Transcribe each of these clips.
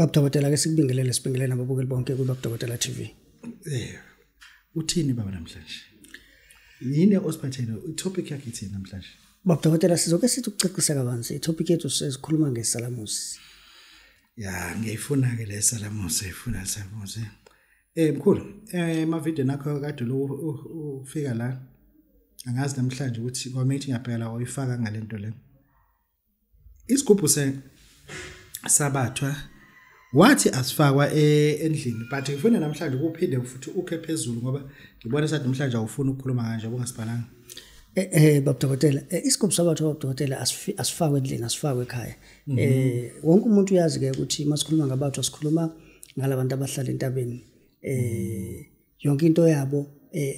babudokotela ke sikubingelele sibingelele nababukeli bonke kubabudokotela TV eh uthini baba namhlanje yini osiphathele itopic yakhe ithini namhlanje babudokotela sizoke sithi ukucicisa kabanzi itopic yethu sizikhuluma ngesalamusi ya ngiyifuna ke le salamusi ifuna salamusi eh mkhulu eh mavideo nakho kade lo ufika la angazi namhlanje ukuthi kwamithi ngiyabhela oyifaka ngalento le isigubhu se sabathwa wathi asifakwa eh, endlini but ngifuna namhlanje ukuphinde futhi ukhe phezulu ngoba ngibona sathi namhlanje awufuni ukukhuluma kanje ungasibhalanga eh, eh babdokotela eh, isigumbu sabathu babdokotela asifakwe endlini asifakwe ekhaya mhm. eh wonke umuntu uyazi ke ukuthi masikhuluma ngabathu asikhuluma ngalabantu abahlala entabeni eh mhm. yonke into yabo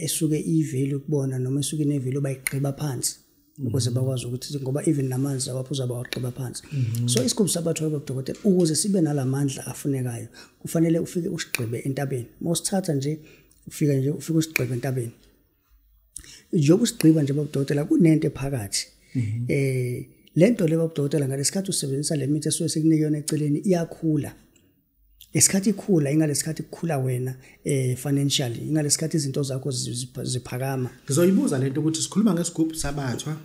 esuke ivelu kubona noma esuke inevelu bayigqiba phansi ukuze mhm. bakwazi ukuthi ngoba even namanzi abaphuza bawaqoba phansi mhm. so isigqubu sabathola dokotela ukuze sibe nalamandla afunekayo kufanele ufike usigqibe entabeni mawusithatha nje ufika nje ufike usigqibe entabeni njengoba usigqiba nje babudokotela kunento ephakathi mhm. eh lento le babudokotela ngalesikhathi usebenzisa lemithi esuke sikunikiyona eceleni iyakhula mm -hmm. lesikhathi ikhula ingalesikhathi kukhula wena eh financially ingalesikhathi izinto zakho ziphakama ngizoyibuza lento ukuthi sikhuluma ngesigubhu sabathwa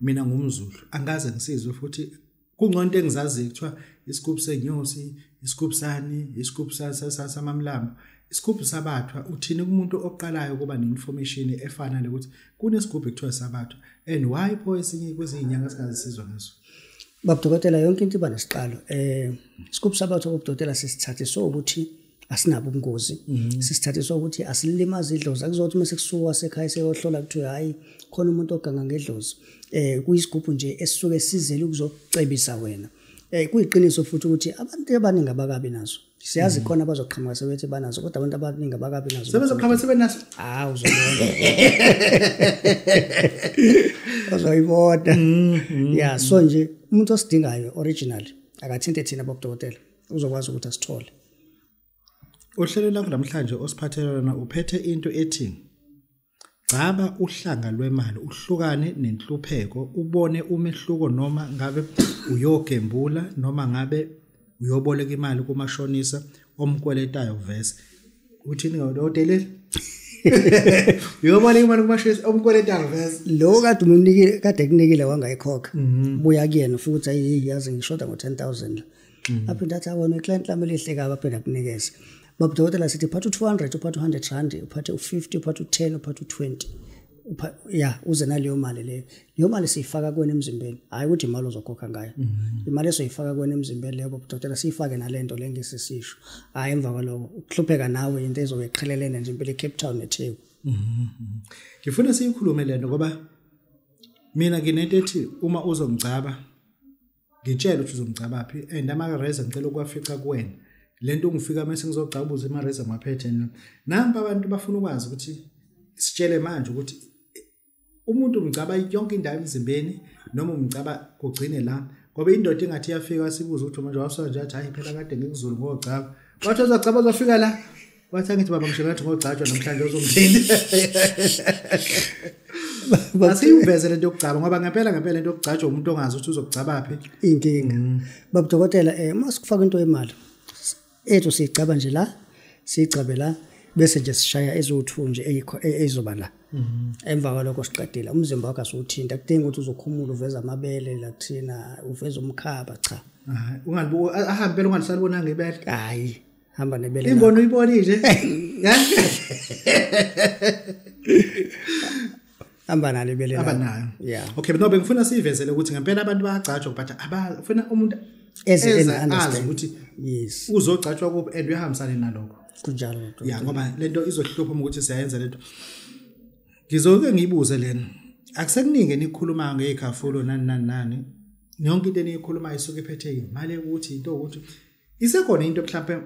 mina ngumzulu angaze ngisizwe futhi kungcono into engizaziyo kuthiwa isigubhu senyosi isigubhu sani isigubhu samamlambo isigubhu sabathwa uthini kumuntu oqalayo ukuba neinformation efana lokuthi kunesigubhu ekuthiwa sabathwa and why pho esinye kwezinyanga sikazisizwa ngaso babudokotela yonke into iba nesiqalo eh isikhubu sabatho kobudokotela sisithathiswe ukuthi asinabo ubungozi mhm. sisithathiswe ukuthi asilimazi idlozi akuzothi mase kusuka sekhaya seyohlola kuthiwe hayi khona umuntu oganga ngedlozi eh kuyisigubhu nje esisuke sizele ukuzocebisa wena eh kuyiqiniso futhi ukuthi abantu abaningi abakabi nazo siyazi mm. khona bazoqhamuka sebethi banazo kodwa abantu abaningi abakabi nazo sebezoqhamuka sebenaso hawu uzobona uzoyibona mm-hmm. yeah so nje umuntu osidingayo originally akathinte thina bobudokotela uzokwazi ukuthi asithole uhlelo lakho namhlanje osiphathele lona uphethe into ethi gcaba uhlanga lwemali uhlukane nenhlupheko ubone umehluko noma ngabe uyogembula noma ngabe uyoboleka imali kumashonisa omkweletayo vese uthini ngododeleli uyoboleka imali kumashonisa omkweletayo vese lo kade umnike kade kunikile wangayikhokha mhm. buya kuyena futhi ayiyazi ngishoda ngo10000 la mhm. aphinde athi awona ah, iclient lami lihle kabi aphinde akunikeze babudokotela sithi uphathe u200 uphathe u100 rand uphathe u50 uphathe u10 uphathe u20 ya uze naleyo mali leyo leyo mali siyifaka kuwena emzimbeni hhayi ukuthi imali ozokhokha ngayo mhm. imali esoyifaka kuwena emzimbeni leyo bodokotela siyifake nale nto le ngisisisho hhayi emva kwaloko ukuhlupheka nawe into ezobe qhelelene nje impilo i-cape town netheku mhm. ngifuna siyikhulume le nto ngoba mina nginento ethi uma uzongicaba ngitshele ukuthi uzongicabaphi and ama-reza ngicela ukuwafica kuwena le nto ungifika mase ngizogcabuza imareza maphetheni nampa abantu bafuna ukwazi ukuthi sitshele manje ukuthi umuntu umgcaba yonke indawo emzimbeni noma umgcaba kugcine la ngoba indoda engathi iyafika sibuze ukuthi manje wasuka nje athi hayi phela kade ngikuzulu ngogcaba wathi uzacaba uzofika la wathi angithi baba ngisho ngathi ngogcatshwa namhlanje uzongidini asiyiveze lento yokugcaba ngoba ngempela ngempela into yokugcatshwa umuntu ongazi ukuthi uzokugcabaphi inkinga baba dokotela um uma sikufaka into yemali ethu siyigcaba nje la siyigcabe la bese nje sishaya eziwu-two nje e-, ezoba la Mm-hmm. emva kwalokho siqedile umzimba wakho asuthinta kudinga ukuthi uzokhumula uveza amabele la kuthina uveza umkhaba cha hayi ungabe ahambe phela unganisalibonanga ibele hayi hamba nebele imbono uyibonile hamba nalo ibele abanayo yeah okay but no bengifuna sivezele ukuthi ngempela abantu bayagcajwa but abafuna umuntu eze azi ukuthi yes uzogcajwa kuphi and uyahambisane nalokho kunjalo ya ngoba lento izohlupha ukuthi siyayenza lento Ngizoke ngibuze lena. Akusekuningi nikhuluma ngekhafulo nani nani nani. Yonke into eniyikhuluma isuke iphethe imali ukuthi into ukuthi isekhona into mhlawumbe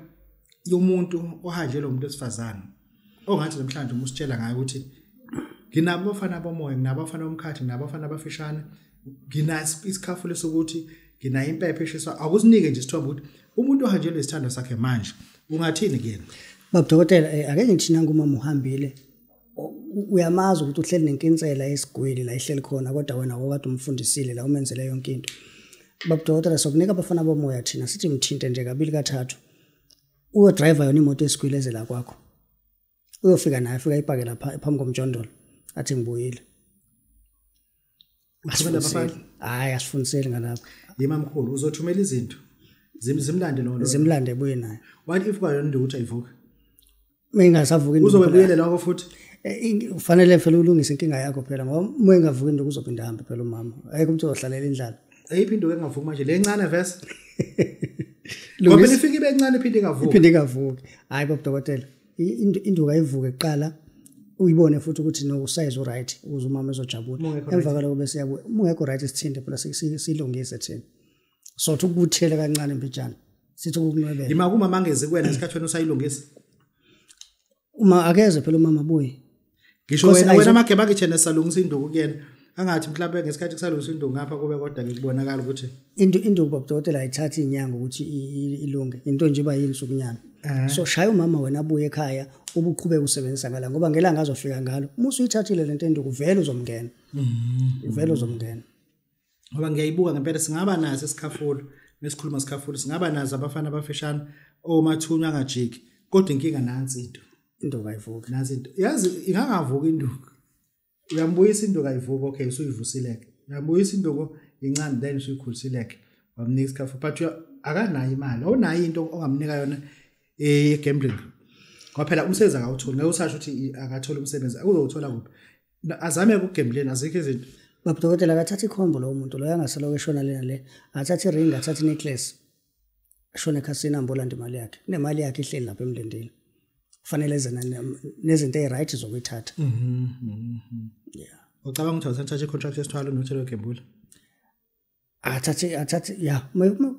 yomuntu ohanjelwe umuntu wesifazane. Ongathi namhlanje umusitshela ngayo ukuthi nginabo abafana bomoya, nginabo abafana bomkhathi, nginabo abafana abafishane. Nginaso isikhafulo sokuthi nginayo impepho eshiswa akusinike nje isithombe ukuthi umuntu ohanjelwe isithando sakhe manje ungathini kuyena. Babudokotela eh, ake ngithina ngumama uhambile uyamazi ukuthi uhleli nenkinsela esigwili la ihleli khona kodwa wena wokade umfundisile la umenzele yonke into babudokotela sokunika abafana bomoya thina sithi mthinte nje kabili kathathu uyodrayiva yona imoto esigwili ezela kwakho uyofika naye afika ipake lapha phambi komjondolo athi ngibuyile hayi asifundiseli ngalapho yimamkhulu uzothumela izinto zimlande lolo zimlande ebuye naye wathi if kwayona ukuthi ayivuka mengasavuki uzobuyelela lokho futhi eh, ufanele phela ulungise inkinga yakho phela ngoba uma engavuki into kuzobe indahamba phela umama ayike umuntu ohlalela indlala ayiphi into engavuki manje le ncane vese ngoba nifika ibe ncane iphinde ingavuki iphinde ingavuki hayi baba dokotela induka ivuke kuqala uyibone futhi ukuthi no size right uze umama ezojabula emva kwaloko bese yabuya mungekho right isithinde phela silungise thina sothi ukubuthele kancane impijana sithi ukunwebela yima kumama angezi kwena esikhathweni usayilungisa uma akeze phela uma mabuye ngisho wena wena magebake thina salungisa induku kuyena angathi mhlawumbe ngesikhathi kusalungisa induku ngapha kube kodwa ngikubonakala ukuthi into induku bakudokotela ayithatha inyanga ukuthi ilunge into nje iba yini sokunyana so shaya umama wena abuye ekhaya ubuqhubeka usebenzisa ngala ngoba ngelanga azofika ngalo musu uyithathile lento induku vele uzomngena mhm. vele uzomngena ngoba ngiyayibuka ngempela singaba nazo esikhafulo nesikhuluma sikhafulo singaba nazo abafana abafeshane omathunywa angajiki kodwa inkinga nansi into induku ayivuki nazi into yazi ingangavuki induku uyambuyisa induku ayivuki okay usuyivusile ke uyambuyisa induku incane then usuyikhulisile ke wamnika isikhafu but akanayo imali awunayo into ongamnika yona e-gambling eh, ngoba phela umsebenzi akawutholi ngeke usasho ukuthi akatholi umsebenzi akuzowuthola kuphi azame ukugembleni azikho izinto babudokotela akathatha ikhombo lowo muntu loyo angaseloko eshona lena le athathe iringi athathe inecklace ashone ekhasini ambe olanda imali yakhe nemali yakhe ihleli lapha emlendeni kufanele nezinto eyi-right zokuyithatha mhm, mhm, mhm. yeah ucabanga ukuthi awusathatha i-contract esithwala nothelo gembula athathe athathe ya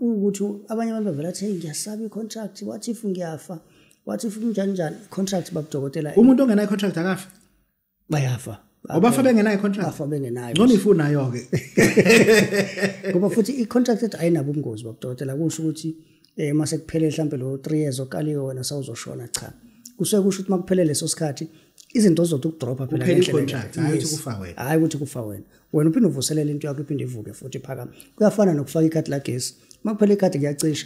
ukuthi abanye abantu bavela athi hey ngiyasaba i-contract what if ngiyafa what if njani njani i-contract bakudokotela umuntu ongenayo i-contract akafi bayafa obafa bengenayo i-contractbafa bengenayo ngcono ifunayo-ke ngoba futhi i-contract ethi ayinabo ubungozi bakudokotela kusho ukuthi um mase kuphele mhlawumpe lo three years okaliwe wena sawuzoshona cha kusuke kusho ukuthi makuphelele leso sikhathi izinto zizothi ukudropa phela hayi ukuthi kufa wena wena uphinde uvuselele into yakho iphinde ivuke futhi phakama kuyafana nokufaka ikhadi lagesi uma kuphela ikhadi kuyacisha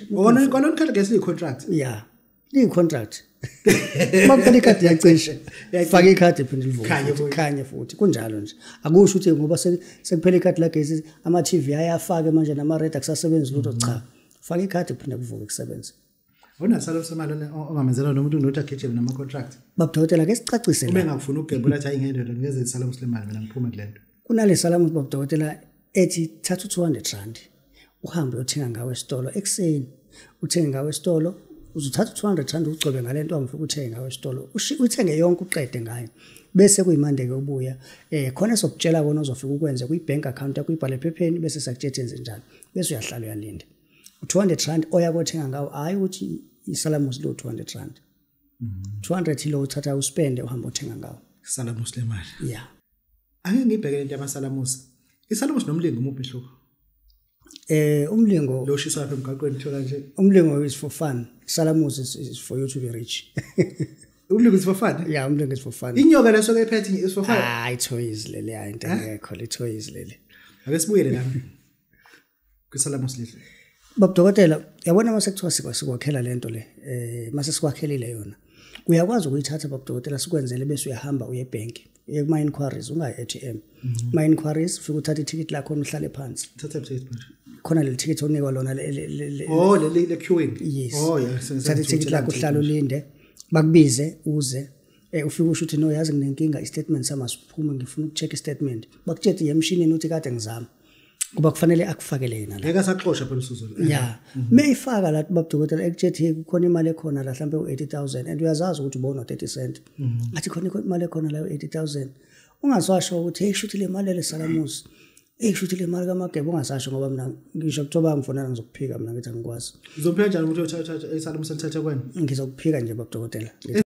kona ikhadi lagesi liyi-contract ya liyi-contract uma kuphela ikhadi liyacisha fake ikhadi phinde livukhanye futhi kunjalo nje akusho ukuthi ngoba sekuphela ikhadi lagesi ama-t v ayafake manje nama-red akusasebenzi lutho cha fake ikhadi phinde kuvuke kusebenze unasala usemali ongamenzela noma umuntu unothi agijime nama-contract babudokotela ke sicacisele ube ngafuna ukugebula athi ayingendelwa ngeze isalamu silemali mina ngiphume kule nto kunale salamu babudokotela ethi thatha u-two hundred rand uhambe uyothenga ngawo esitolo ekuseni uthenge ngawo esitolo uzuthatha u-two hundred rand ugcobe ngale nto wamfika uthenge ngawo esitolo uthenge yonke uqede ngayo bese kuyimande-ke ubuya um khona sokutshela kona ozofika ukwenze kwi-bank account yakho uyibhale ephepheni bese siyakutshethenze njalo bese uyahlala uyalinde u-two hundred rand oya kothenga ngawo hhayi ukuthi isalamusi lo 200 rand mm -hmm. 200 yilo uthatha uspende uhamba uthenga ngawo isalamusi le mali yeah ake ngibhekele into yamasalamusi isalamusi nomlingo umuphi ihluko eh umlingo lo shiswa lapha emgaqweni thola nje umlingo is for fun isalamusi is, is for you to be rich umlingo is for fun yeah umlingo is for fun inyoka leso ke phethe is for fun ah itoys lele ayinto ah, engekho le toys lele ake sibuye nami kwisalamusi lele babudokotela yabona uma sekuthiwa sikwakhela le nto le um mase sikwakhelile yona uyakwazi ukuyithatha babudokotela sikwenzele bese uyahamba uye ebhenki uye kuma-inquiries ungayi e m mhm. ma inquiries ufike uthatha ithikithi lakho nihlale phansi khona leli thikithi onikwa lona oh, yes oh, ithikithi lakho uhlale ulinde bakubize uze um ufike usho ukuthi no yazi nginenkinga i-statement sama asiphume ngifuna uku-check i-statement bakutshede yemshinini uthi kade ngizama ngoba kufanele akufakele yena la akasaxosha phela usuzulu ya uma ifaka la babudokotela ekutshethi kukhona imali ekhona la hlampe u-80 000 and uyazazi ukuthi ubona 30 cent athi khona imali ekhona layo 80000 ungazwasho ukuthi hey shuthi le mali ele salamusi eyishuthi le mali kamageba ungasasho ngoba mina ngisho kuthiwa bangifonela ngizokuphika mina ngithi angikwazi ngizophika njani ukuthi salamusi elithathe kwena ngizokuphika nje babudokotela